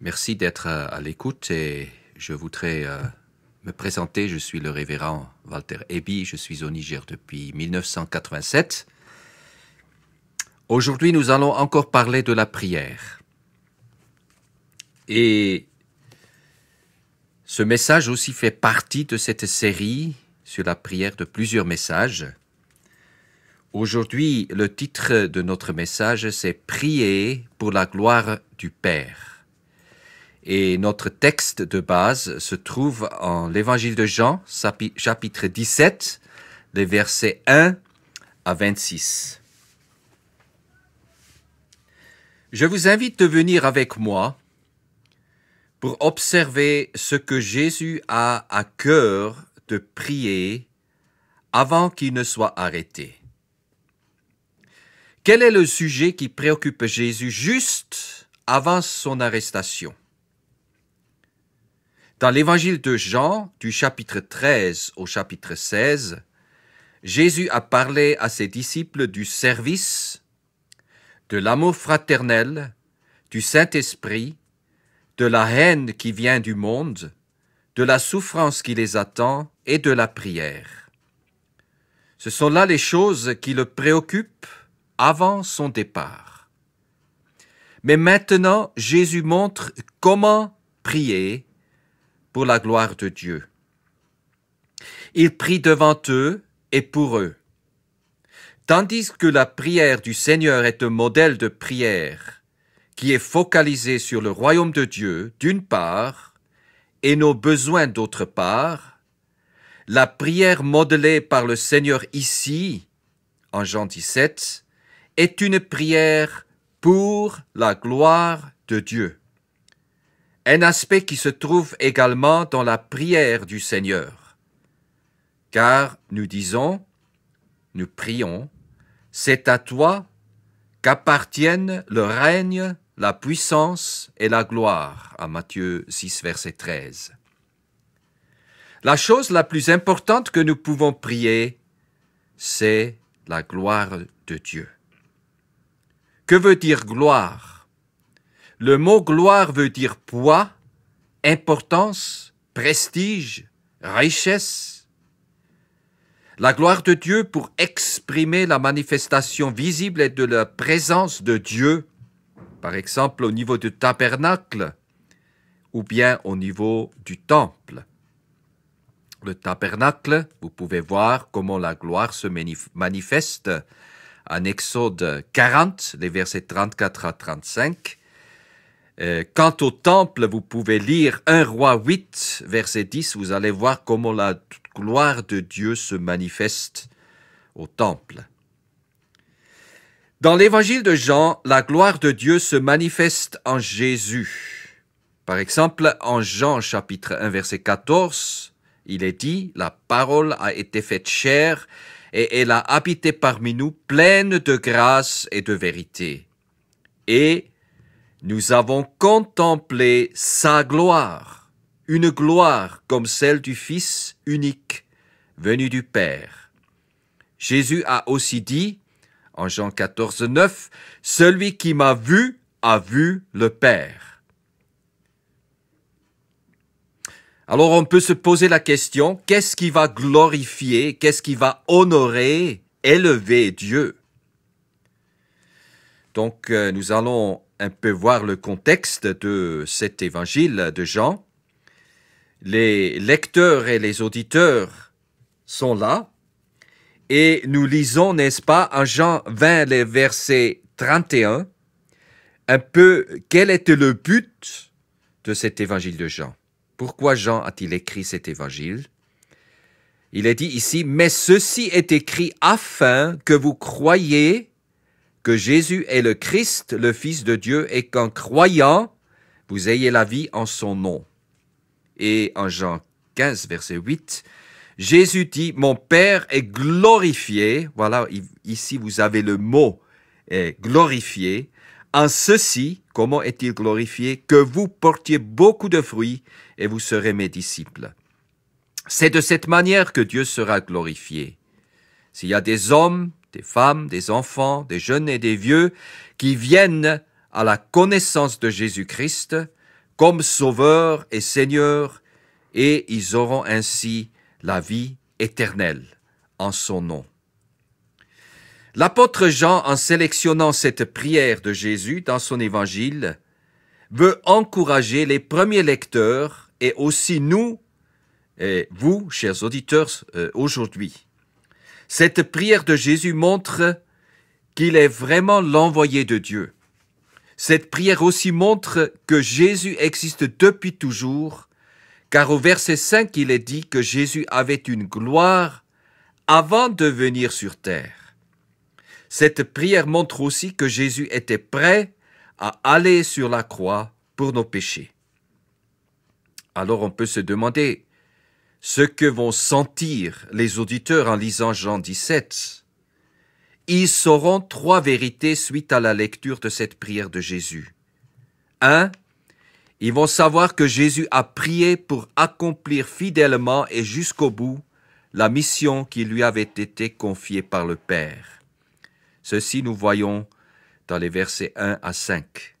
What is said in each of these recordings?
Merci d'être euh, à l'écoute et je voudrais euh, me présenter. Je suis le révérend Walter Eby, je suis au Niger depuis 1987. Aujourd'hui, nous allons encore parler de la prière. Et ce message aussi fait partie de cette série sur la prière de plusieurs messages. Aujourd'hui, le titre de notre message, c'est Prier pour la gloire du Père. Et notre texte de base se trouve en l'Évangile de Jean, chapitre 17, les versets 1 à 26. Je vous invite de venir avec moi pour observer ce que Jésus a à cœur de prier avant qu'il ne soit arrêté. Quel est le sujet qui préoccupe Jésus juste avant son arrestation dans l'évangile de Jean, du chapitre 13 au chapitre 16, Jésus a parlé à ses disciples du service, de l'amour fraternel, du Saint-Esprit, de la haine qui vient du monde, de la souffrance qui les attend et de la prière. Ce sont là les choses qui le préoccupent avant son départ. Mais maintenant, Jésus montre comment prier pour la gloire de Dieu. Il prie devant eux et pour eux. Tandis que la prière du Seigneur est un modèle de prière qui est focalisé sur le royaume de Dieu d'une part et nos besoins d'autre part, la prière modelée par le Seigneur ici, en Jean 17, est une prière pour la gloire de Dieu un aspect qui se trouve également dans la prière du Seigneur. Car nous disons, nous prions, c'est à toi qu'appartiennent le règne, la puissance et la gloire, à Matthieu 6, verset 13. La chose la plus importante que nous pouvons prier, c'est la gloire de Dieu. Que veut dire gloire le mot gloire veut dire poids, importance, prestige, richesse. La gloire de Dieu pour exprimer la manifestation visible et de la présence de Dieu, par exemple au niveau du tabernacle ou bien au niveau du temple. Le tabernacle, vous pouvez voir comment la gloire se manifeste en Exode 40, les versets 34 à 35 euh, quant au temple, vous pouvez lire 1 roi 8, verset 10, vous allez voir comment la gloire de Dieu se manifeste au temple. Dans l'évangile de Jean, la gloire de Dieu se manifeste en Jésus. Par exemple, en Jean chapitre 1 verset 14, il est dit, La parole a été faite chère et elle a habité parmi nous pleine de grâce et de vérité. Et nous avons contemplé sa gloire, une gloire comme celle du Fils unique, venu du Père. Jésus a aussi dit, en Jean 14, 9, Celui qui m'a vu a vu le Père. Alors on peut se poser la question, qu'est-ce qui va glorifier, qu'est-ce qui va honorer, élever Dieu Donc euh, nous allons un peu voir le contexte de cet évangile de Jean, les lecteurs et les auditeurs sont là, et nous lisons, n'est-ce pas, en Jean 20, les versets 31, un peu quel était le but de cet évangile de Jean. Pourquoi Jean a-t-il écrit cet évangile Il est dit ici, mais ceci est écrit afin que vous croyiez que Jésus est le Christ, le Fils de Dieu, et qu'en croyant, vous ayez la vie en son nom. Et en Jean 15, verset 8, Jésus dit, mon Père est glorifié, voilà, ici vous avez le mot, est glorifié, en ceci, comment est-il glorifié Que vous portiez beaucoup de fruits et vous serez mes disciples. C'est de cette manière que Dieu sera glorifié. S'il y a des hommes des femmes, des enfants, des jeunes et des vieux, qui viennent à la connaissance de Jésus-Christ comme Sauveur et Seigneur, et ils auront ainsi la vie éternelle en son nom. L'apôtre Jean, en sélectionnant cette prière de Jésus dans son évangile, veut encourager les premiers lecteurs et aussi nous, et vous, chers auditeurs, euh, aujourd'hui. Cette prière de Jésus montre qu'il est vraiment l'envoyé de Dieu. Cette prière aussi montre que Jésus existe depuis toujours, car au verset 5, il est dit que Jésus avait une gloire avant de venir sur terre. Cette prière montre aussi que Jésus était prêt à aller sur la croix pour nos péchés. Alors on peut se demander, ce que vont sentir les auditeurs en lisant Jean 17. Ils sauront trois vérités suite à la lecture de cette prière de Jésus. 1. Ils vont savoir que Jésus a prié pour accomplir fidèlement et jusqu'au bout la mission qui lui avait été confiée par le Père. Ceci nous voyons dans les versets 1 à 5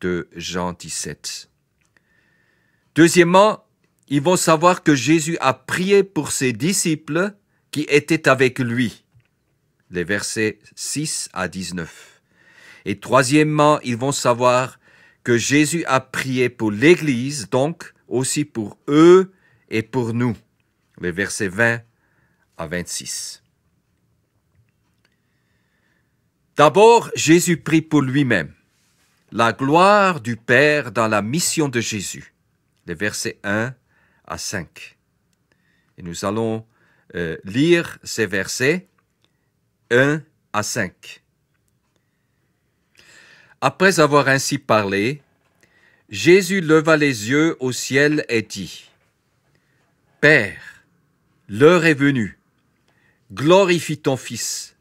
de Jean 17. Deuxièmement, ils vont savoir que Jésus a prié pour ses disciples qui étaient avec lui. Les versets 6 à 19. Et troisièmement, ils vont savoir que Jésus a prié pour l'Église, donc aussi pour eux et pour nous. Les versets 20 à 26. D'abord, Jésus prie pour lui-même. La gloire du Père dans la mission de Jésus. Les versets 1 à 5. Et nous allons euh, lire ces versets 1 à 5. Après avoir ainsi parlé, Jésus leva les yeux au ciel et dit, Père, l'heure est venue, glorifie ton Fils,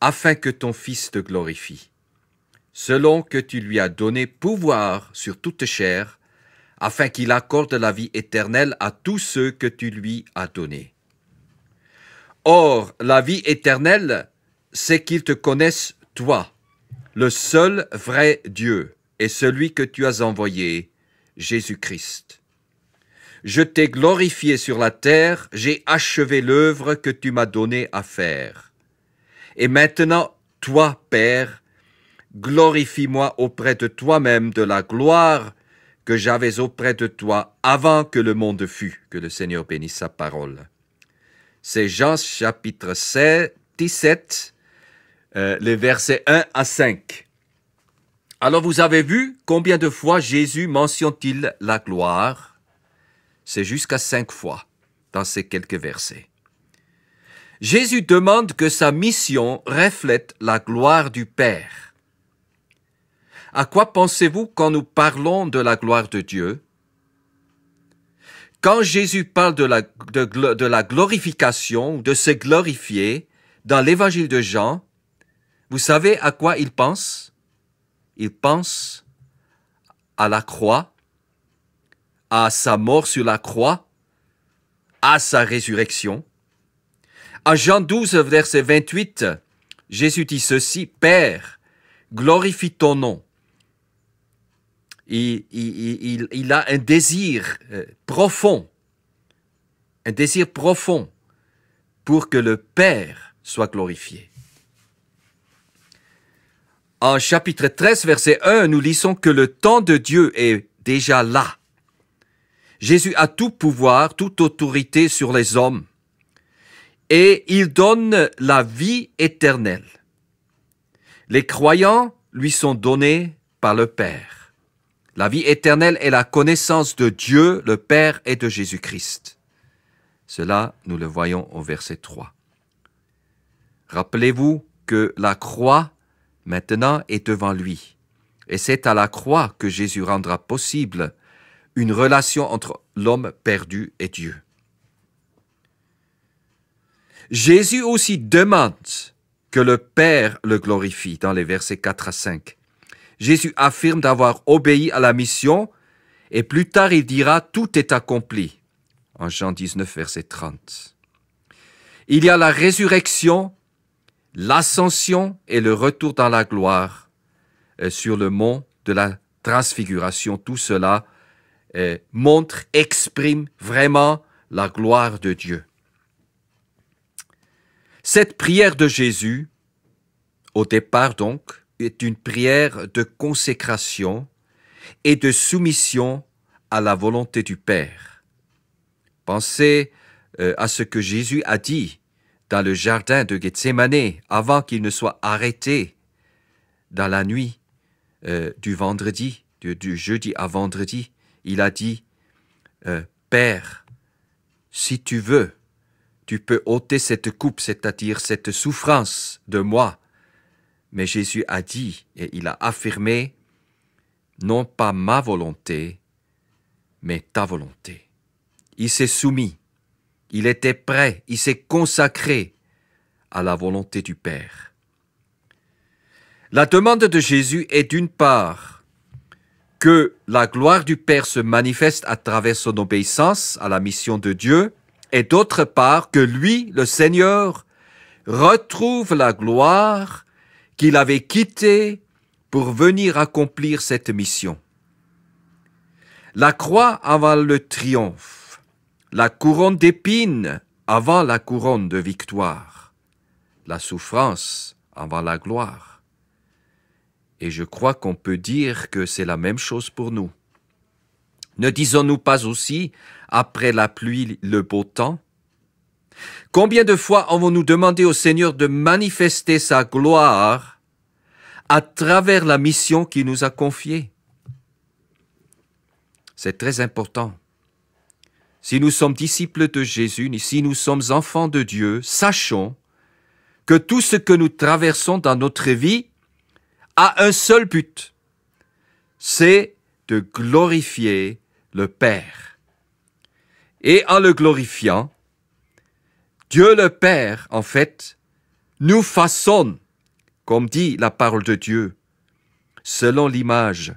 afin que ton Fils te glorifie, selon que tu lui as donné pouvoir sur toute chair, afin qu'il accorde la vie éternelle à tous ceux que tu lui as donnés. Or, la vie éternelle, c'est qu'ils te connaissent, toi, le seul vrai Dieu, et celui que tu as envoyé, Jésus-Christ. Je t'ai glorifié sur la terre, j'ai achevé l'œuvre que tu m'as donnée à faire. Et maintenant, toi, Père, glorifie-moi auprès de toi-même de la gloire que j'avais auprès de toi avant que le monde fût, que le Seigneur bénisse sa parole. C'est Jean chapitre 17, euh, les versets 1 à 5. Alors vous avez vu combien de fois Jésus mentionne-t-il la gloire C'est jusqu'à cinq fois dans ces quelques versets. Jésus demande que sa mission reflète la gloire du Père. À quoi pensez-vous quand nous parlons de la gloire de Dieu Quand Jésus parle de la, de, glorification, de se glorifier, dans l'évangile de Jean, vous savez à quoi il pense Il pense à la croix, à sa mort sur la croix, à sa résurrection. À Jean 12, verset 28, Jésus dit ceci, Père, glorifie ton nom, il, il, a un désir euh, profond, un désir profond pour que le Père soit glorifié. En chapitre 13, verset 1, nous lisons que le temps de Dieu est déjà là. Jésus a tout pouvoir, toute autorité sur les hommes, et il donne la vie éternelle. Les croyants lui sont donnés par le Père. La vie éternelle est la connaissance de Dieu, le Père et de Jésus-Christ. Cela, nous le voyons au verset 3. Rappelez-vous que la croix, maintenant, est devant lui. Et c'est à la croix que Jésus rendra possible une relation entre l'homme perdu et Dieu. Jésus aussi demande que le Père le glorifie dans les versets 4 à 5. Jésus affirme d'avoir obéi à la mission et plus tard il dira Tout est accompli. En Jean 19, verset 30. Il y a la résurrection, l'ascension et le retour dans la gloire euh, sur le mont de la transfiguration. Tout cela euh, montre, exprime vraiment la gloire de Dieu. Cette prière de Jésus, au départ donc, est une prière de consécration et de soumission à la volonté du Père. Pensez euh, à ce que Jésus a dit dans le jardin de Gethsemane avant qu'il ne soit arrêté dans la nuit euh, du vendredi, du, jeudi à vendredi. Il a dit, euh, Père, si tu veux, tu peux ôter cette coupe, c'est-à-dire cette souffrance de moi. Mais Jésus a dit et il a affirmé, non pas ma volonté, mais ta volonté. Il s'est soumis, il était prêt, il s'est consacré à la volonté du Père. La demande de Jésus est d'une part que la gloire du Père se manifeste à travers son obéissance à la mission de Dieu, et d'autre part que lui, le Seigneur, retrouve la gloire qu'il avait quitté pour venir accomplir cette mission. La croix avant le triomphe, la couronne d'épines avant la couronne de victoire, la souffrance avant la gloire. Et je crois qu'on peut dire que c'est la même chose pour nous. Ne disons-nous pas aussi, après la pluie, le beau temps Combien de fois avons-nous demandé au Seigneur de manifester sa gloire à travers la mission qu'il nous a confiée C'est très important. Si nous sommes disciples de Jésus, si nous sommes enfants de Dieu, sachons que tout ce que nous traversons dans notre vie a un seul but, c'est de glorifier le Père. Et en le glorifiant, Dieu le Père, en fait, nous façonne, comme dit la parole de Dieu, selon l'image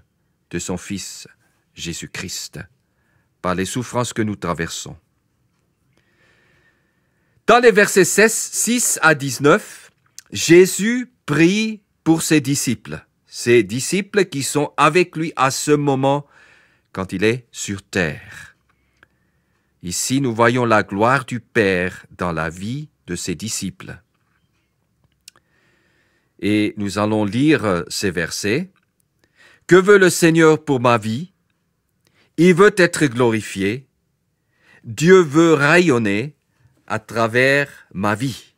de son Fils Jésus-Christ, par les souffrances que nous traversons. Dans les versets 6 à 19, Jésus prie pour ses disciples, ses disciples qui sont avec lui à ce moment quand il est sur terre. Ici, nous voyons la gloire du Père dans la vie de ses disciples. Et nous allons lire euh, ces versets. Que veut le Seigneur pour ma vie Il veut être glorifié. Dieu veut rayonner à travers ma vie.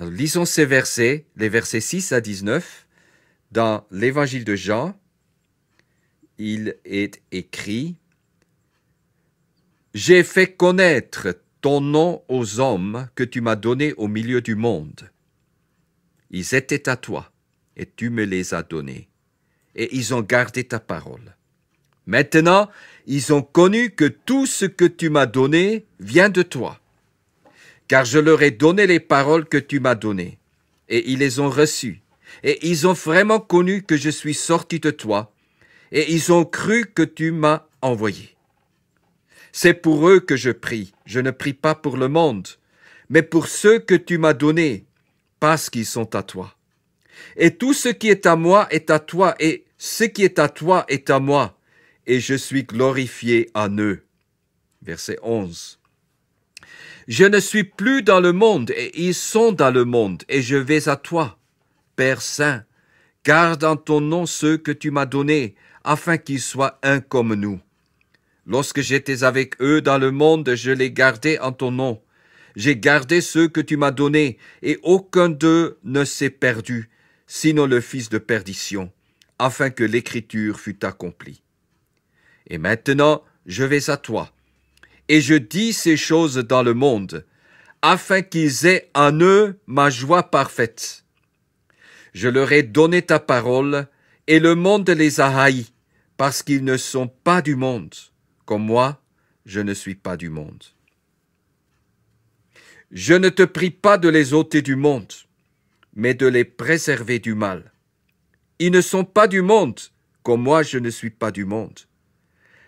lisons ces versets, les versets 6 à 19, dans l'Évangile de Jean. Il est écrit, j'ai fait connaître ton nom aux hommes que tu m'as donnés au milieu du monde. Ils étaient à toi, et tu me les as donnés, et ils ont gardé ta parole. Maintenant, ils ont connu que tout ce que tu m'as donné vient de toi, car je leur ai donné les paroles que tu m'as données, et ils les ont reçues, et ils ont vraiment connu que je suis sorti de toi, et ils ont cru que tu m'as envoyé. C'est pour eux que je prie. Je ne prie pas pour le monde, mais pour ceux que tu m'as donnés, parce qu'ils sont à toi. Et tout ce qui est à moi est à toi, et ce qui est à toi est à moi, et je suis glorifié en eux. Verset 11. Je ne suis plus dans le monde, et ils sont dans le monde, et je vais à toi. Père Saint, garde en ton nom ceux que tu m'as donnés, afin qu'ils soient un comme nous. Lorsque j'étais avec eux dans le monde, je les gardais en ton nom. J'ai gardé ceux que tu m'as donnés, et aucun d'eux ne s'est perdu, sinon le fils de perdition, afin que l'écriture fût accomplie. Et maintenant, je vais à toi. Et je dis ces choses dans le monde, afin qu'ils aient en eux ma joie parfaite. Je leur ai donné ta parole, et le monde les a haïs, parce qu'ils ne sont pas du monde, comme moi, je ne suis pas du monde. Je ne te prie pas de les ôter du monde, mais de les préserver du mal. Ils ne sont pas du monde, comme moi je ne suis pas du monde.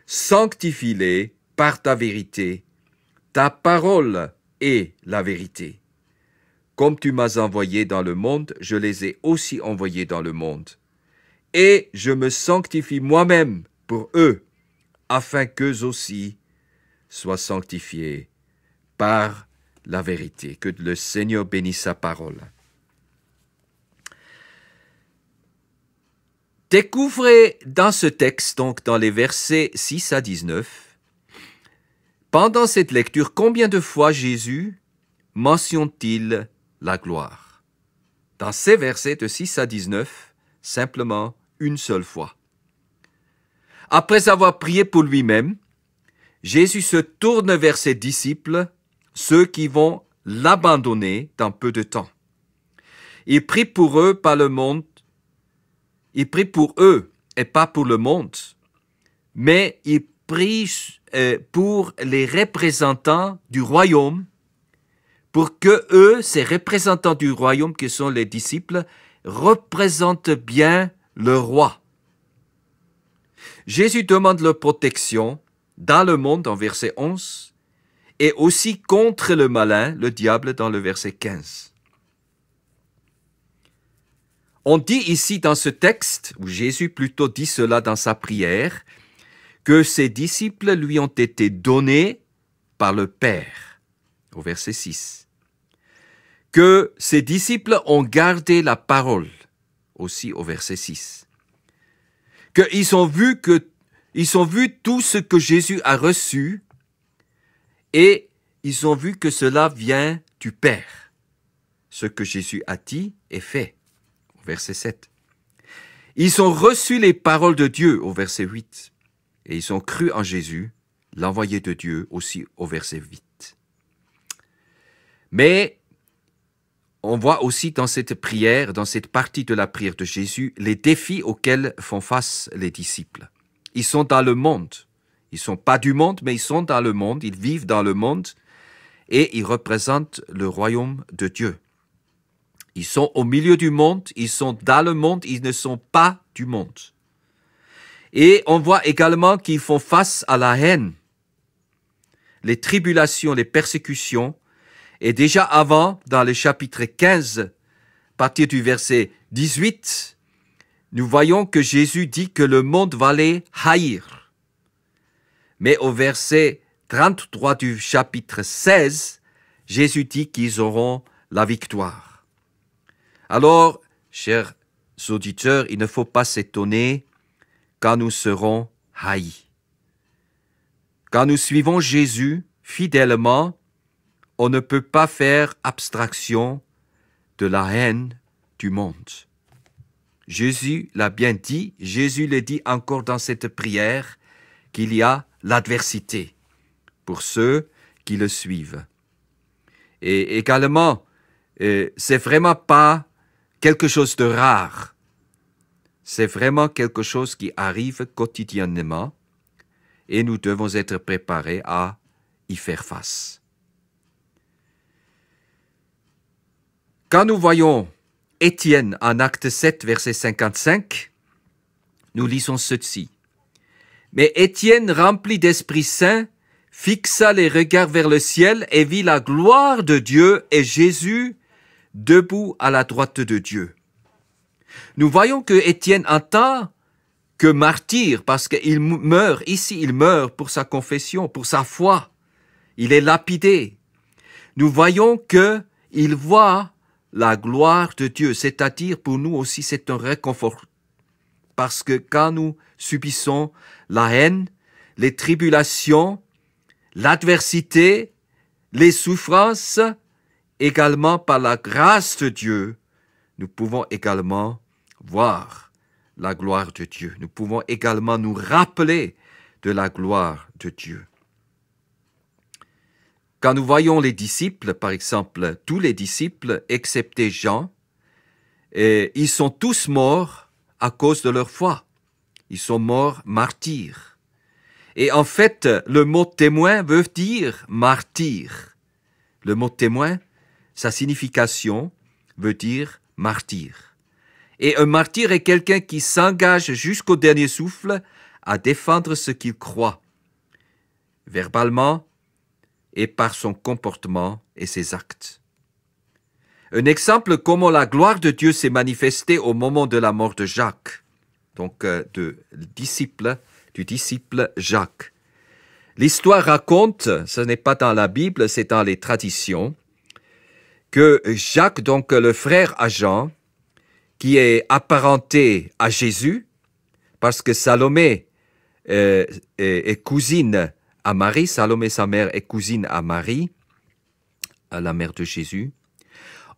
Sanctifie-les par ta vérité. Ta parole est la vérité. Comme tu m'as envoyé dans le monde, je les ai aussi envoyés dans le monde. Et je me sanctifie moi-même pour eux, afin qu'eux aussi soient sanctifiés par la vérité. Que le Seigneur bénisse sa parole. Découvrez dans ce texte, donc dans les versets 6 à 19, pendant cette lecture, combien de fois Jésus mentionne-t-il la gloire Dans ces versets de 6 à 19, simplement une seule fois. Après avoir prié pour lui-même, Jésus se tourne vers ses disciples, ceux qui vont l'abandonner dans peu de temps. Il prie pour eux pas le monde. Il prie pour eux et pas pour le monde. Mais il prie euh, pour les représentants du royaume, pour que eux, ces représentants du royaume qui sont les disciples, représentent bien le roi. Jésus demande leur protection dans le monde en verset 11 et aussi contre le malin, le diable, dans le verset 15. On dit ici dans ce texte, où Jésus plutôt dit cela dans sa prière, que ses disciples lui ont été donnés par le Père, au verset 6. Que ses disciples ont gardé la parole, aussi au verset 6 qu'ils ont vu que ils ont vu tout ce que Jésus a reçu et ils ont vu que cela vient du Père. Ce que Jésus a dit est fait. Au verset 7. Ils ont reçu les paroles de Dieu au verset 8 et ils ont cru en Jésus, l'envoyé de Dieu aussi au verset 8. Mais on voit aussi dans cette prière, dans cette partie de la prière de Jésus, les défis auxquels font face les disciples. Ils sont dans le monde. Ils sont pas du monde, mais ils sont dans le monde, ils vivent dans le monde et ils représentent le royaume de Dieu. Ils sont au milieu du monde, ils sont dans le monde, ils ne sont pas du monde. Et on voit également qu'ils font face à la haine, les tribulations, les persécutions et déjà avant, dans le chapitre 15, à partir du verset 18, nous voyons que Jésus dit que le monde va les haïr. Mais au verset 33 du chapitre 16, Jésus dit qu'ils auront la victoire. Alors, chers auditeurs, il ne faut pas s'étonner quand nous serons haïs. Quand nous suivons Jésus fidèlement, on ne peut pas faire abstraction de la haine du monde. Jésus l'a bien dit, Jésus le dit encore dans cette prière, qu'il y a l'adversité pour ceux qui le suivent. Et également, ce euh, c'est vraiment pas quelque chose de rare. C'est vraiment quelque chose qui arrive quotidiennement et nous devons être préparés à y faire face. Quand nous voyons Étienne en acte 7, verset 55, nous lisons ceci. Mais Étienne, rempli d'Esprit Saint, fixa les regards vers le ciel et vit la gloire de Dieu et Jésus debout à la droite de Dieu. Nous voyons que Étienne attend que martyr, parce qu'il meurt, ici il meurt pour sa confession, pour sa foi, il est lapidé. Nous voyons que il voit la gloire de Dieu, c'est-à-dire pour nous aussi c'est un réconfort. Parce que quand nous subissons la haine, les tribulations, l'adversité, les souffrances, également par la grâce de Dieu, nous pouvons également voir la gloire de Dieu. Nous pouvons également nous rappeler de la gloire de Dieu. Quand nous voyons les disciples, par exemple, tous les disciples, excepté Jean, et ils sont tous morts à cause de leur foi. Ils sont morts martyrs. Et en fait, le mot témoin veut dire martyr. Le mot témoin, sa signification veut dire martyr. Et un martyr est quelqu'un qui s'engage jusqu'au dernier souffle à défendre ce qu'il croit. Verbalement, et par son comportement et ses actes. Un exemple comment la gloire de Dieu s'est manifestée au moment de la mort de Jacques, donc euh, de disciple, du disciple Jacques. L'histoire raconte, ce n'est pas dans la Bible, c'est dans les traditions, que Jacques, donc le frère à Jean, qui est apparenté à Jésus, parce que Salomé euh, est, est, cousine Marie, Salomé, sa mère, et cousine à Marie, euh, à la mère de Jésus.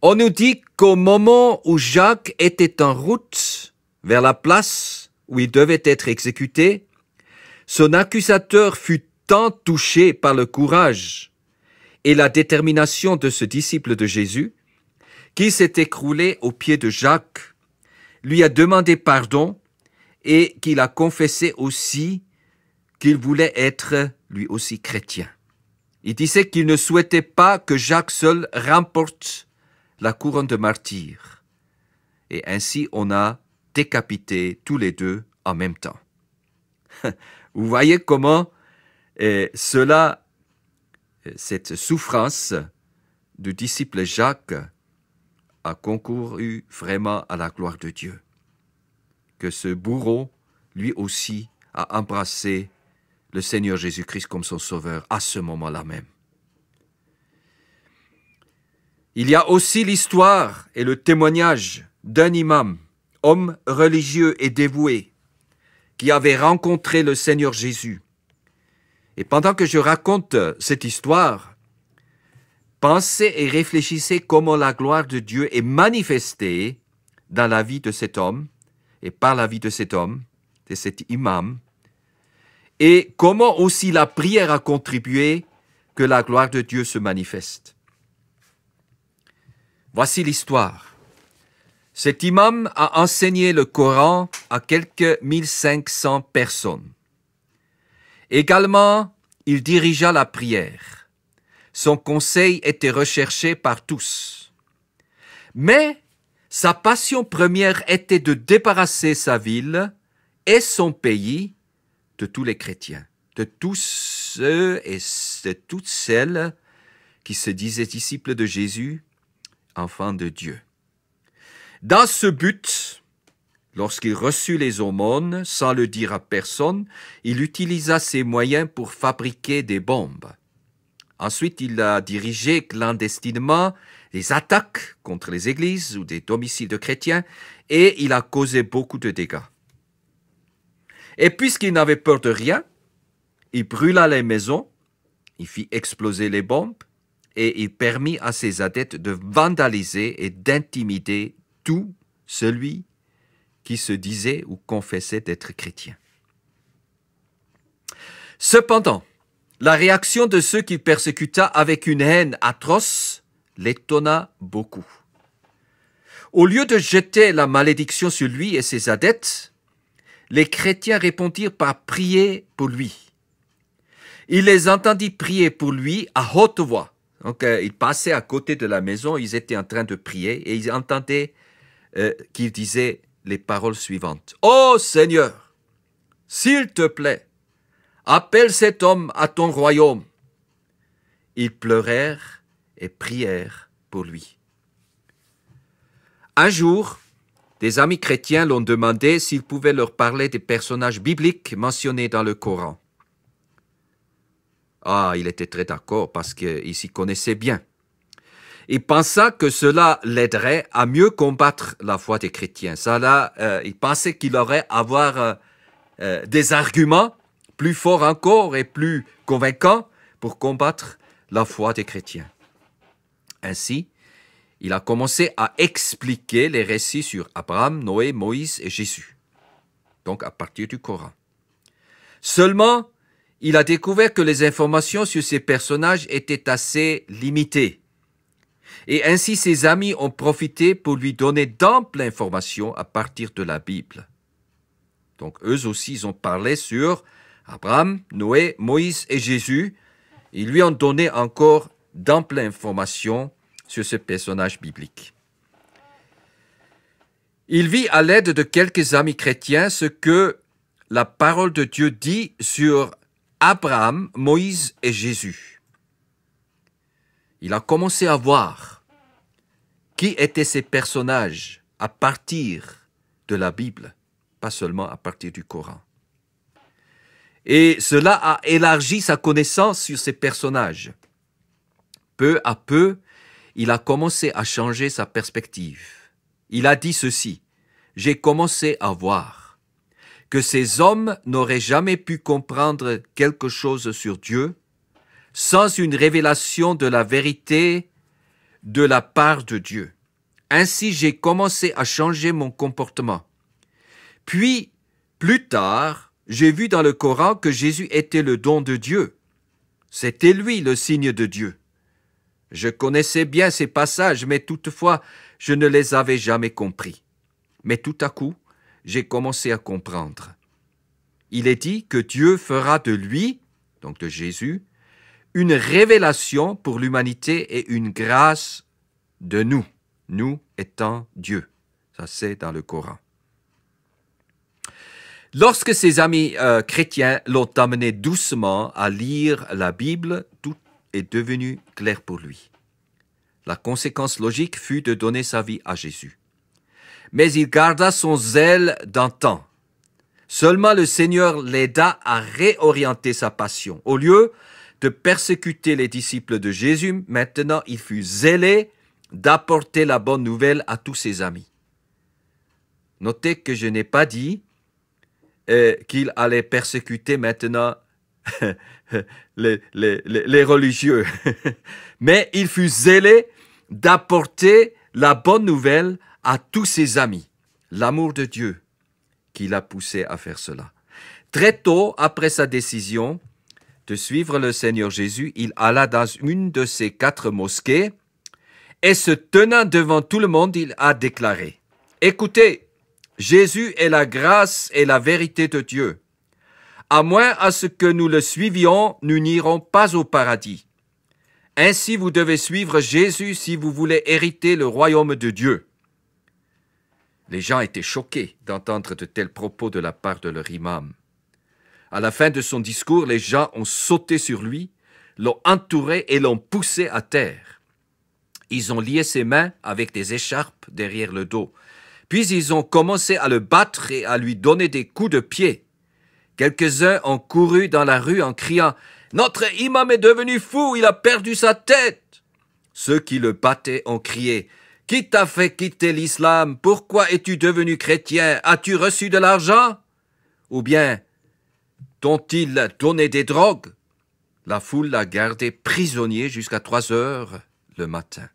On nous dit qu'au moment où Jacques était en route vers la place où il devait être exécuté, son accusateur fut tant touché par le courage et la détermination de ce disciple de Jésus qu'il s'est écroulé aux pieds de Jacques, lui a demandé pardon et qu'il a confessé aussi qu'il voulait être lui aussi chrétien. Il disait qu'il ne souhaitait pas que Jacques seul remporte la couronne de martyr. Et ainsi on a décapité tous les deux en même temps. Vous voyez comment eh, cela, eh, cette souffrance du disciple Jacques a concouru vraiment à la gloire de Dieu. Que ce bourreau, lui aussi, a embrassé le Seigneur Jésus-Christ comme son Sauveur à ce moment-là même. Il y a aussi l'histoire et le témoignage d'un imam, homme religieux et dévoué, qui avait rencontré le Seigneur Jésus. Et pendant que je raconte cette histoire, pensez et réfléchissez comment la gloire de Dieu est manifestée dans la vie de cet homme et par la vie de cet homme, de cet imam, et comment aussi la prière a contribué que la gloire de Dieu se manifeste. Voici l'histoire. Cet imam a enseigné le Coran à quelques 1500 personnes. Également, il dirigea la prière. Son conseil était recherché par tous. Mais sa passion première était de débarrasser sa ville et son pays de tous les chrétiens, de tous ceux et de toutes celles qui se disaient disciples de Jésus, enfants de Dieu. Dans ce but, lorsqu'il reçut les aumônes, sans le dire à personne, il utilisa ses moyens pour fabriquer des bombes. Ensuite, il a dirigé clandestinement des attaques contre les églises ou des domiciles de chrétiens et il a causé beaucoup de dégâts. Et puisqu'il n'avait peur de rien, il brûla les maisons, il fit exploser les bombes, et il permit à ses adeptes de vandaliser et d'intimider tout celui qui se disait ou confessait d'être chrétien. Cependant, la réaction de ceux qu'il persécuta avec une haine atroce l'étonna beaucoup. Au lieu de jeter la malédiction sur lui et ses adeptes, les chrétiens répondirent par prier pour lui. Il les entendit prier pour lui à haute voix. Donc, euh, ils passaient à côté de la maison, ils étaient en train de prier et ils entendaient euh, qu'ils disaient les paroles suivantes. Ô oh Seigneur, s'il te plaît, appelle cet homme à ton royaume. Ils pleurèrent et prièrent pour lui. Un jour, des amis chrétiens l'ont demandé s'il pouvait leur parler des personnages bibliques mentionnés dans le Coran. Ah, il était très d'accord parce qu'il s'y connaissait bien. Il pensa que cela l'aiderait à mieux combattre la foi des chrétiens. Ça, euh, il pensait qu'il aurait avoir euh, euh, des arguments plus forts encore et plus convaincants pour combattre la foi des chrétiens. Ainsi, il a commencé à expliquer les récits sur Abraham, Noé, Moïse et Jésus, donc à partir du Coran. Seulement, il a découvert que les informations sur ces personnages étaient assez limitées. Et ainsi ses amis ont profité pour lui donner d'amples informations à partir de la Bible. Donc eux aussi, ils ont parlé sur Abraham, Noé, Moïse et Jésus. Ils lui ont donné encore d'amples informations sur ce personnage biblique. Il vit à l'aide de quelques amis chrétiens ce que la parole de Dieu dit sur Abraham, Moïse et Jésus. Il a commencé à voir qui étaient ces personnages à partir de la Bible, pas seulement à partir du Coran. Et cela a élargi sa connaissance sur ces personnages. Peu à peu, il a commencé à changer sa perspective. Il a dit ceci, j'ai commencé à voir que ces hommes n'auraient jamais pu comprendre quelque chose sur Dieu sans une révélation de la vérité de la part de Dieu. Ainsi j'ai commencé à changer mon comportement. Puis, plus tard, j'ai vu dans le Coran que Jésus était le don de Dieu. C'était lui le signe de Dieu. Je connaissais bien ces passages, mais toutefois je ne les avais jamais compris. Mais tout à coup, j'ai commencé à comprendre. Il est dit que Dieu fera de lui, donc de Jésus, une révélation pour l'humanité et une grâce de nous, nous étant Dieu. Ça c'est dans le Coran. Lorsque ses amis euh, chrétiens l'ont amené doucement à lire la Bible, tout est devenu clair pour lui. La conséquence logique fut de donner sa vie à Jésus. Mais il garda son zèle temps. Seulement le Seigneur l'aida à réorienter sa passion. Au lieu de persécuter les disciples de Jésus, maintenant il fut zélé d'apporter la bonne nouvelle à tous ses amis. Notez que je n'ai pas dit euh, qu'il allait persécuter maintenant les, religieux. Mais il fut zélé d'apporter la bonne nouvelle à tous ses amis. L'amour de Dieu qui l'a poussé à faire cela. Très tôt après sa décision de suivre le Seigneur Jésus, il alla dans une de ses quatre mosquées et se tenant devant tout le monde, il a déclaré, Écoutez, Jésus est la grâce et la vérité de Dieu à moins à ce que nous le suivions, nous n'irons pas au paradis. Ainsi vous devez suivre Jésus si vous voulez hériter le royaume de Dieu. Les gens étaient choqués d'entendre de tels propos de la part de leur imam. À la fin de son discours, les gens ont sauté sur lui, l'ont entouré et l'ont poussé à terre. Ils ont lié ses mains avec des écharpes derrière le dos. Puis ils ont commencé à le battre et à lui donner des coups de pied. Quelques-uns ont couru dans la rue en criant Notre imam est devenu fou, il a perdu sa tête. Ceux qui le battaient ont crié Qui t'a fait quitter l'islam Pourquoi es-tu devenu chrétien As-tu reçu de l'argent Ou bien t'ont-ils donné des drogues La foule l'a gardé prisonnier jusqu'à trois heures le matin.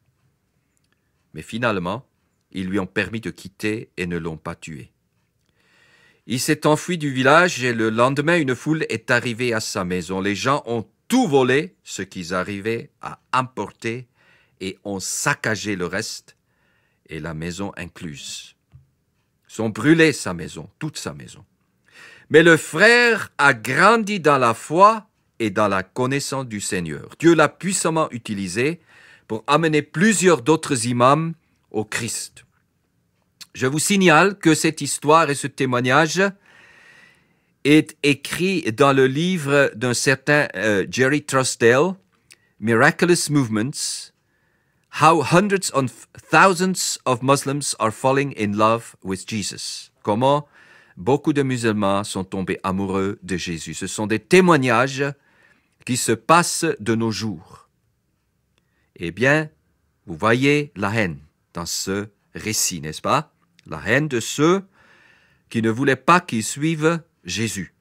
Mais finalement, ils lui ont permis de quitter et ne l'ont pas tué. Il s'est enfui du village et le lendemain, une foule est arrivée à sa maison. Les gens ont tout volé, ce qu'ils arrivaient à emporter, et ont saccagé le reste, et la maison incluse. Ils ont brûlé sa maison, toute sa maison. Mais le frère a grandi dans la foi et dans la connaissance du Seigneur. Dieu l'a puissamment utilisé pour amener plusieurs d'autres imams au Christ. Je vous signale que cette histoire et ce témoignage est écrit dans le livre d'un certain euh, Jerry Trusdale, Miraculous Movements, How Hundreds of Thousands of Muslims Are Falling in Love with Jesus. Comment beaucoup de musulmans sont tombés amoureux de Jésus. Ce sont des témoignages qui se passent de nos jours. Eh bien, vous voyez la haine dans ce récit, n'est-ce pas la haine de ceux qui ne voulaient pas qu'ils suivent Jésus.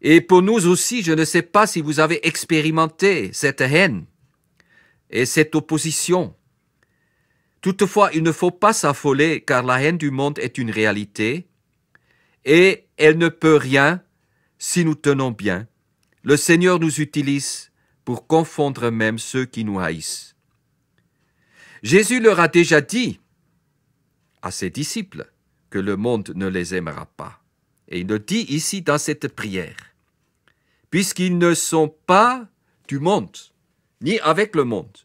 Et pour nous aussi, je ne sais pas si vous avez expérimenté cette haine et cette opposition. Toutefois, il ne faut pas s'affoler car la haine du monde est une réalité et elle ne peut rien si nous tenons bien. Le Seigneur nous utilise pour confondre même ceux qui nous haïssent. Jésus leur a déjà dit, à ses disciples que le monde ne les aimera pas. Et il le dit ici dans cette prière. Puisqu'ils ne sont pas du monde, ni avec le monde.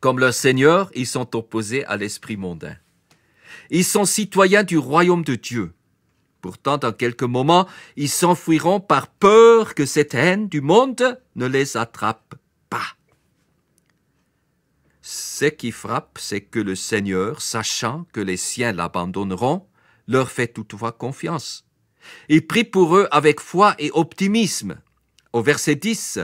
Comme leur Seigneur, ils sont opposés à l'esprit mondain. Ils sont citoyens du royaume de Dieu. Pourtant, dans quelques moments, ils s'enfuiront par peur que cette haine du monde ne les attrape pas. Ce qui frappe, c'est que le Seigneur, sachant que les siens l'abandonneront, leur fait toutefois confiance. Il prie pour eux avec foi et optimisme. Au verset 10,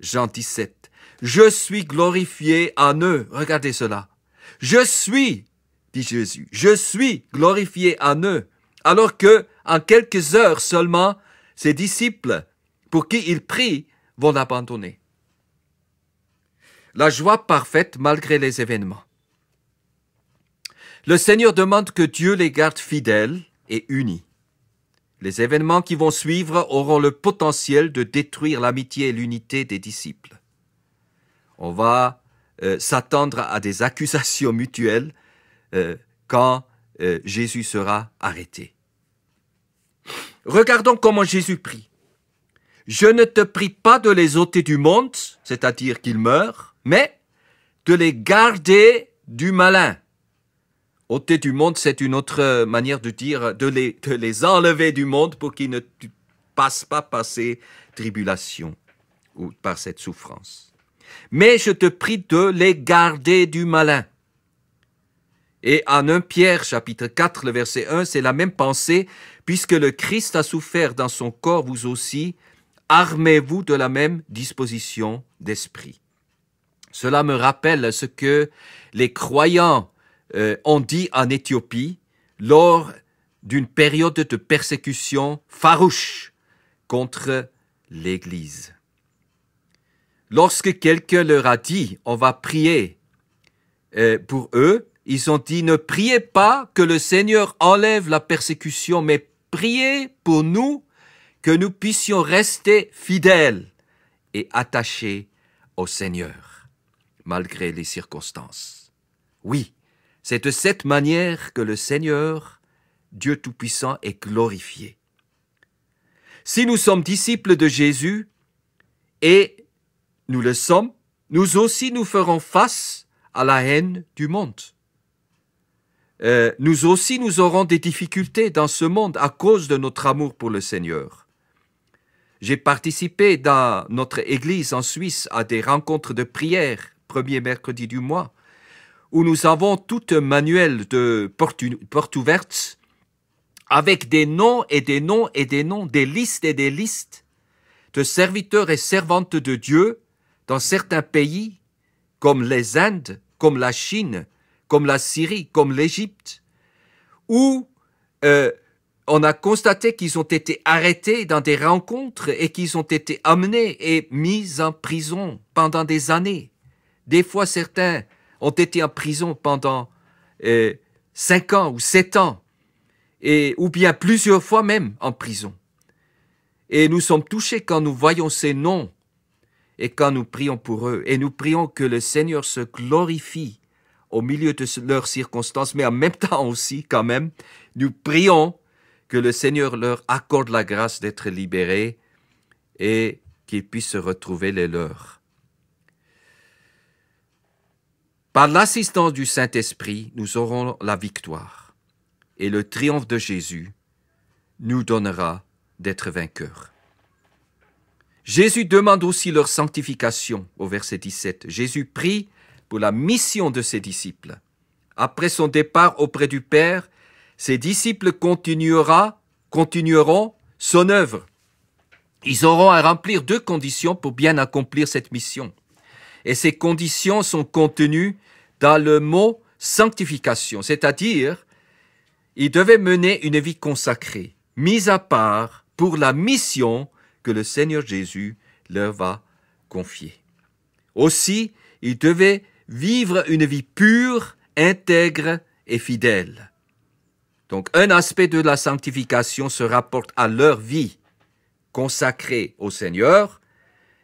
Jean 17, Je suis glorifié en eux. Regardez cela. Je suis, dit Jésus, je suis glorifié en eux. Alors que, en quelques heures seulement, ses disciples, pour qui il prie, vont l'abandonner la joie parfaite malgré les événements. Le Seigneur demande que Dieu les garde fidèles et unis. Les événements qui vont suivre auront le potentiel de détruire l'amitié et l'unité des disciples. On va euh, s'attendre à des accusations mutuelles euh, quand euh, Jésus sera arrêté. Regardons comment Jésus prie. Je ne te prie pas de les ôter du monde, c'est-à-dire qu'ils meurent, mais de les garder du malin. Ôter du monde, c'est une autre euh, manière de dire de les, de les enlever du monde pour qu'ils ne passent pas par ces tribulations ou par cette souffrance. Mais je te prie de les garder du malin. Et en 1 Pierre chapitre 4, verset 1, c'est la même pensée, puisque le Christ a souffert dans son corps, vous aussi, armez-vous de la même disposition d'esprit. Cela me rappelle ce que les croyants euh, ont dit en Éthiopie lors d'une période de persécution farouche contre l'Église. Lorsque quelqu'un leur a dit on va prier euh, pour eux, ils ont dit ne priez pas que le Seigneur enlève la persécution, mais priez pour nous que nous puissions rester fidèles et attachés au Seigneur malgré les circonstances. Oui, c'est de cette manière que le Seigneur, Dieu Tout-Puissant, est glorifié. Si nous sommes disciples de Jésus, et nous le sommes, nous aussi nous ferons face à la haine du monde. Euh, nous aussi nous aurons des difficultés dans ce monde à cause de notre amour pour le Seigneur. J'ai participé dans notre Église en Suisse à des rencontres de prière premier mercredi du mois, où nous avons tout un manuel de portes ouvertes avec des noms et des noms et des noms, des listes et des listes de serviteurs et servantes de Dieu dans certains pays, comme les Indes, comme la Chine, comme la Syrie, comme l'Égypte, où euh, on a constaté qu'ils ont été arrêtés dans des rencontres et qu'ils ont été amenés et mis en prison pendant des années. Des fois, certains ont été en prison pendant euh, cinq ans ou sept ans, et, ou bien plusieurs fois même en prison. Et nous sommes touchés quand nous voyons ces noms et quand nous prions pour eux. Et nous prions que le Seigneur se glorifie au milieu de leurs circonstances, mais en même temps aussi, quand même, nous prions que le Seigneur leur accorde la grâce d'être libérés et qu'ils puissent retrouver les leurs. Par l'assistance du Saint-Esprit, nous aurons la victoire. Et le triomphe de Jésus nous donnera d'être vainqueurs. Jésus demande aussi leur sanctification au verset 17. Jésus prie pour la mission de ses disciples. Après son départ auprès du Père, ses disciples continuera, continueront son œuvre. Ils auront à remplir deux conditions pour bien accomplir cette mission. Et ces conditions sont contenues dans le mot sanctification, c'est-à-dire ils devaient mener une vie consacrée, mise à part pour la mission que le Seigneur Jésus leur va confier. Aussi, ils devait vivre une vie pure, intègre et fidèle. Donc un aspect de la sanctification se rapporte à leur vie consacrée au Seigneur,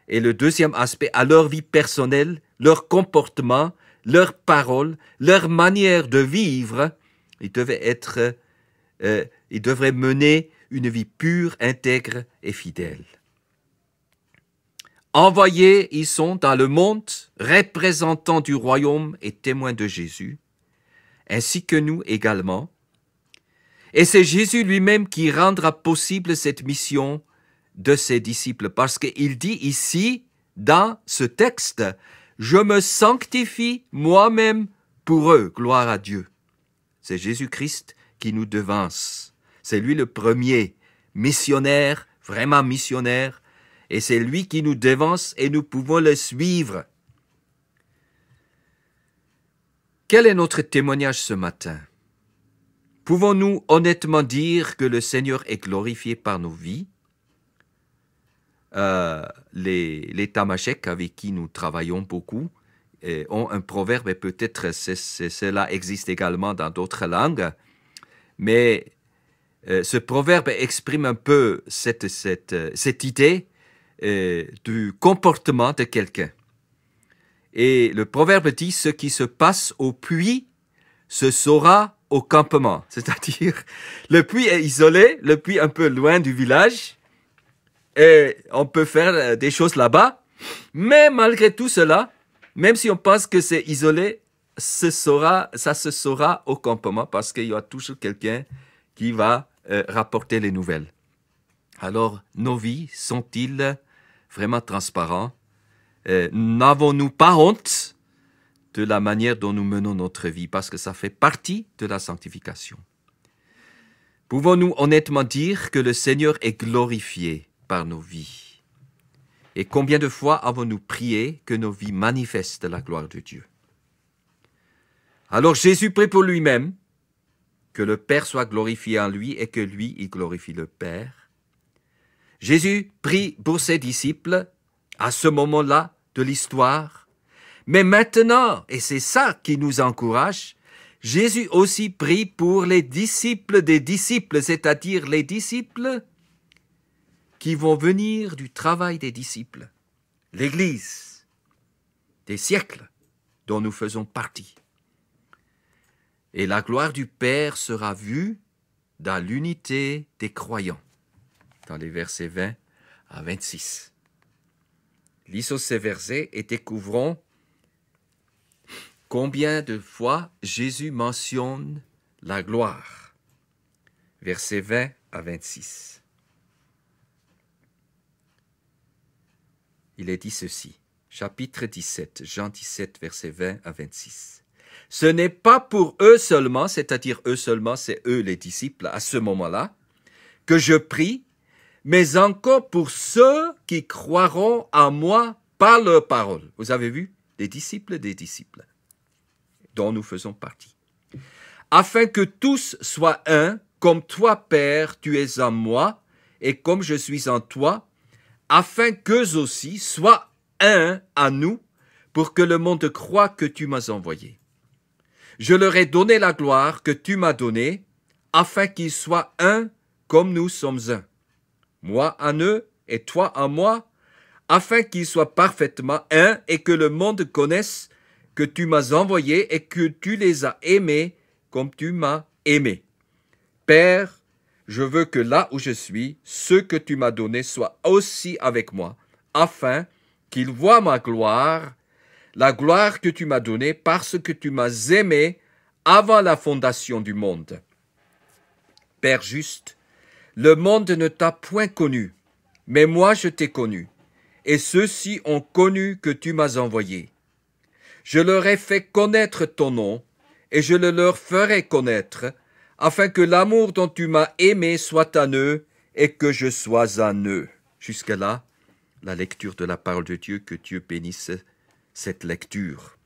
et le deuxième aspect à leur vie personnelle, leur comportement leurs paroles, leur manière de vivre, ils devaient être, euh, ils devraient mener une vie pure, intègre et fidèle. Envoyés, ils sont dans le monde, représentants du royaume et témoins de Jésus, ainsi que nous également. Et c'est Jésus lui-même qui rendra possible cette mission de ses disciples, parce qu'il dit ici, dans ce texte, je me sanctifie moi-même pour eux, gloire à Dieu. C'est Jésus-Christ qui nous devance. C'est lui le premier missionnaire, vraiment missionnaire, et c'est lui qui nous devance et nous pouvons le suivre. Quel est notre témoignage ce matin Pouvons-nous honnêtement dire que le Seigneur est glorifié par nos vies euh, les, les avec qui nous travaillons beaucoup ont un proverbe, et peut-être cela existe également dans d'autres langues, mais euh, ce proverbe exprime un peu cette, idée euh, du comportement de quelqu'un. Et le proverbe dit ce qui se passe au puits se saura au campement. C'est-à-dire, le puits est isolé, le puits un peu loin du village, et on peut faire euh, des choses là-bas. Mais malgré tout cela, même si on pense que c'est isolé, ça se saura au campement parce qu'il y aura toujours quelqu'un qui va euh, rapporter les nouvelles. Alors, nos vies sont-ils vraiment transparents euh, N'avons-nous pas honte de la manière dont nous menons notre vie Parce que ça fait partie de la sanctification. Pouvons-nous honnêtement dire que le Seigneur est glorifié par nos vies. Et combien de fois avons-nous prié que nos vies manifestent la gloire de Dieu Alors Jésus prie pour lui-même que le Père soit glorifié en lui et que lui y glorifie le Père. Jésus prie pour ses disciples à ce moment-là de l'histoire. Mais maintenant, et c'est ça qui nous encourage, Jésus aussi prie pour les disciples des disciples, c'est-à-dire les disciples qui vont venir du travail des disciples, l'Église, des siècles dont nous faisons partie. Et la gloire du Père sera vue dans l'unité des croyants, dans les versets 20 à 26. Lisons ces versets et découvrons combien de fois Jésus mentionne la gloire. Versets 20 à 26. il est dit ceci, chapitre 17, Jean 17, versets 20 à 26. Ce n'est pas pour eux seulement, c'est-à-dire eux seulement, c'est eux les disciples à ce moment-là, que je prie, mais encore pour ceux qui croiront à moi par leur parole. Vous avez vu des disciples des disciples, dont nous faisons partie. Afin que tous soient un, comme toi, Père, tu es en moi, et comme je suis en toi, afin qu'eux aussi soient un à nous, pour que le monde croie que tu m'as envoyé. Je leur ai donné la gloire que tu m'as donnée, afin qu'ils soient un comme nous sommes un. Moi en eux et toi en moi, afin qu'ils soient parfaitement un et que le monde connaisse que tu m'as envoyé et que tu les as aimés comme tu m'as aimé. Père, je veux que là où je suis, ce que tu m'as donné soient aussi avec moi, afin qu'ils voient ma gloire, la gloire que tu m'as donnée parce que tu m'as aimé avant la fondation du monde. Père juste, le monde ne t'a point connu, mais moi je t'ai connu, et ceux-ci ont connu que tu m'as envoyé. Je leur ai fait connaître ton nom, et je le leur ferai connaître, afin que l'amour dont tu m'as aimé soit à eux et que je sois à eux. Jusqu'à là, la lecture de la parole de Dieu, que Dieu bénisse cette lecture.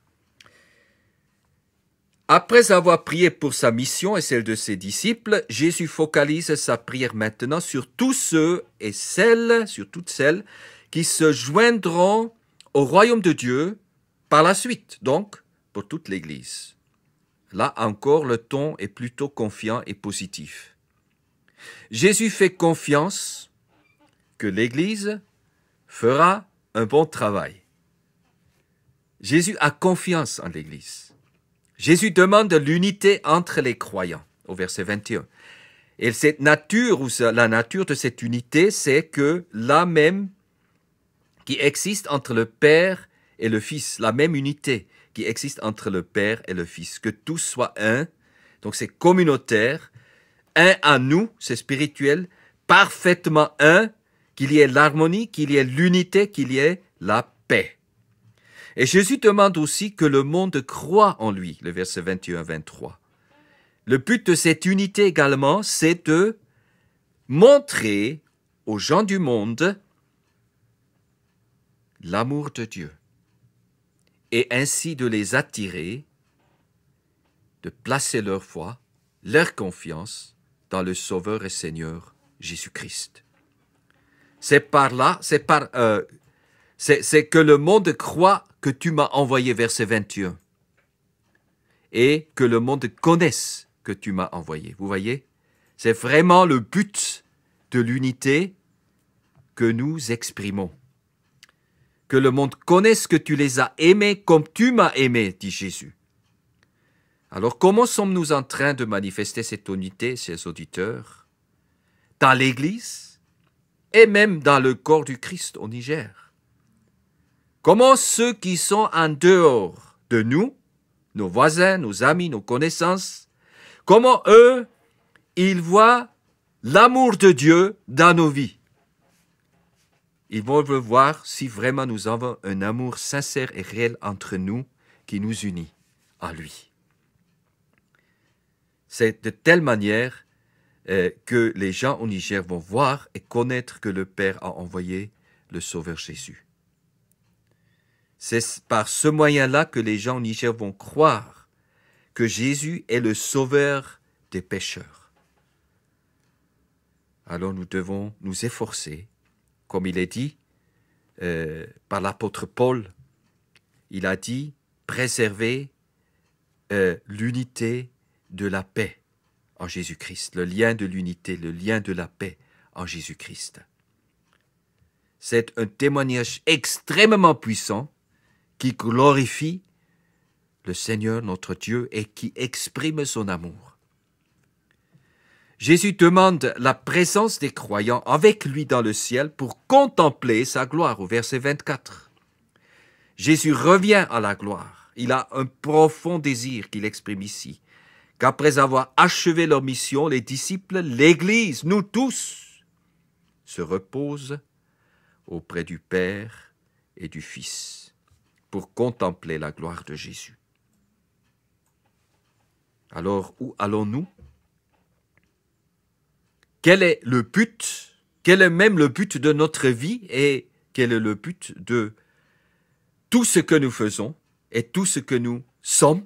Après avoir prié pour sa mission et celle de ses disciples, Jésus focalise sa prière maintenant sur tous ceux et celles, sur toutes celles, qui se joindront au royaume de Dieu par la suite, donc pour toute l'Église. Là encore, le ton est plutôt confiant et positif. Jésus fait confiance que l'Église fera un bon travail. Jésus a confiance en l'Église. Jésus demande l'unité entre les croyants, au verset 21. Et cette nature, la nature de cette unité, c'est que la même qui existe entre le Père et le Fils, la même unité, qui existe entre le Père et le Fils, que tout soit un, donc c'est communautaire, un à nous, c'est spirituel, parfaitement un, qu'il y ait l'harmonie, qu'il y ait l'unité, qu'il y ait la paix. Et Jésus demande aussi que le monde croit en lui, le verset 21-23. Le but de cette unité également, c'est de montrer aux gens du monde l'amour de Dieu et ainsi de les attirer, de placer leur foi, leur confiance dans le Sauveur et Seigneur Jésus-Christ. C'est par là, c'est par... Euh, c'est que le monde croit que tu m'as envoyé, verset 21, et que le monde connaisse que tu m'as envoyé. Vous voyez C'est vraiment le but de l'unité que nous exprimons que le monde connaisse que tu les as aimés comme tu m'as aimé, dit Jésus. Alors comment sommes-nous en train de manifester cette unité, ces auditeurs Dans l'Église et même dans le corps du Christ au Niger. Comment ceux qui sont en dehors de nous, nos voisins, nos amis, nos connaissances, comment eux, ils voient l'amour de Dieu dans nos vies ils vont voir si vraiment nous avons un amour sincère et réel entre nous qui nous unit à lui. C'est de telle manière euh, que les gens au Niger vont voir et connaître que le Père a envoyé le Sauveur Jésus. C'est par ce moyen-là que les gens au Niger vont croire que Jésus est le Sauveur des pécheurs. Alors nous devons nous efforcer comme il est dit euh, par l'apôtre Paul. Il a dit préserver euh, l'unité de la paix en Jésus-Christ, le lien de l'unité, le lien de la paix en Jésus-Christ. C'est un témoignage extrêmement puissant qui glorifie le Seigneur notre Dieu et qui exprime son amour. Jésus demande la présence des croyants avec lui dans le ciel pour contempler sa gloire au verset 24. Jésus revient à la gloire. Il a un profond désir qu'il exprime ici, qu'après avoir achevé leur mission, les disciples, l'Église, nous tous, se reposent auprès du Père et du Fils pour contempler la gloire de Jésus. Alors où allons-nous quel est le but, quel est même le but de notre vie et quel est le but de tout ce que nous faisons et tout ce que nous sommes,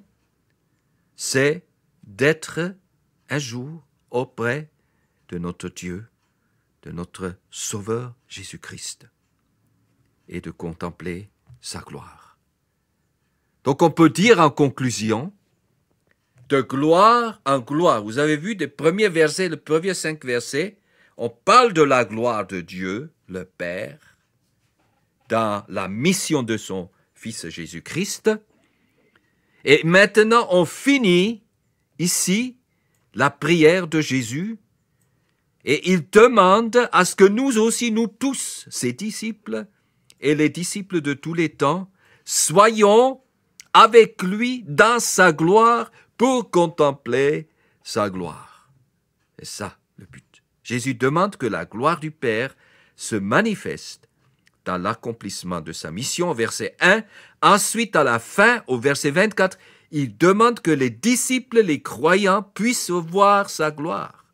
c'est d'être un jour auprès de notre Dieu, de notre Sauveur Jésus-Christ, et de contempler sa gloire. Donc on peut dire en conclusion de gloire en gloire. Vous avez vu des premiers versets, le premier cinq versets, on parle de la gloire de Dieu, le Père, dans la mission de son Fils Jésus-Christ. Et maintenant, on finit ici la prière de Jésus et il demande à ce que nous aussi, nous tous, ses disciples et les disciples de tous les temps, soyons avec lui dans sa gloire pour contempler sa gloire. C'est ça le but. Jésus demande que la gloire du Père se manifeste dans l'accomplissement de sa mission, verset 1. Ensuite, à la fin, au verset 24, il demande que les disciples, les croyants, puissent voir sa gloire.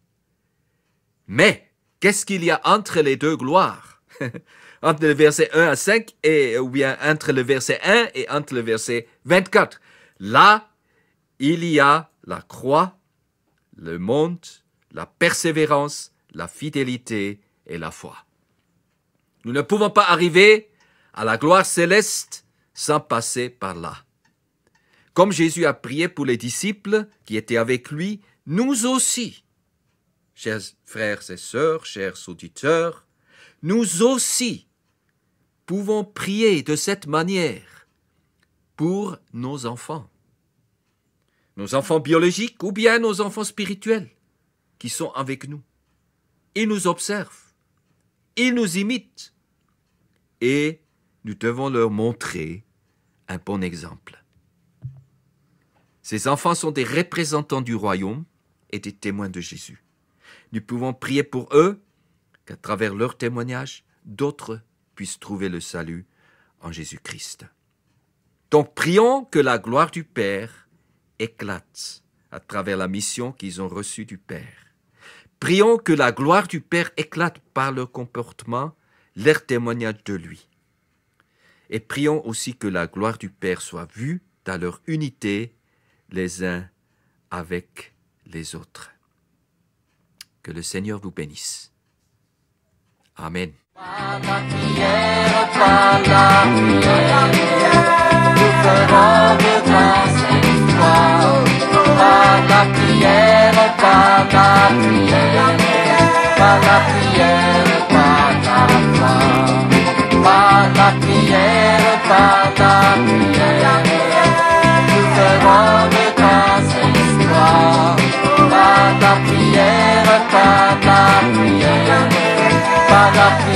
Mais, qu'est-ce qu'il y a entre les deux gloires Entre le verset 1 à 5, et, ou bien entre le verset 1 et entre le verset 24. Là, il y a la croix, le monde, la persévérance, la fidélité et la foi. Nous ne pouvons pas arriver à la gloire céleste sans passer par là. Comme Jésus a prié pour les disciples qui étaient avec lui, nous aussi, chers frères et sœurs, chers auditeurs, nous aussi pouvons prier de cette manière pour nos enfants, nos enfants biologiques ou bien nos enfants spirituels qui sont avec nous. Ils nous observent, ils nous imitent et nous devons leur montrer un bon exemple. Ces enfants sont des représentants du royaume et des témoins de Jésus. Nous pouvons prier pour eux qu'à travers leur témoignage, d'autres puissent trouver le salut en Jésus-Christ. Donc prions que la gloire du Père éclate à travers la mission qu'ils ont reçue du Père. Prions que la gloire du Père éclate par leur comportement, leur témoignage de lui. Et prions aussi que la gloire du Père soit vue dans leur unité les uns avec les autres. Que le Seigneur vous bénisse. Amen. igual. Cada fiela, cada fiela, cada fiela, cada flor. Cada fiela, cada fiela, os heróis casam igual. Cada fiela, cada fiela, cada fiela.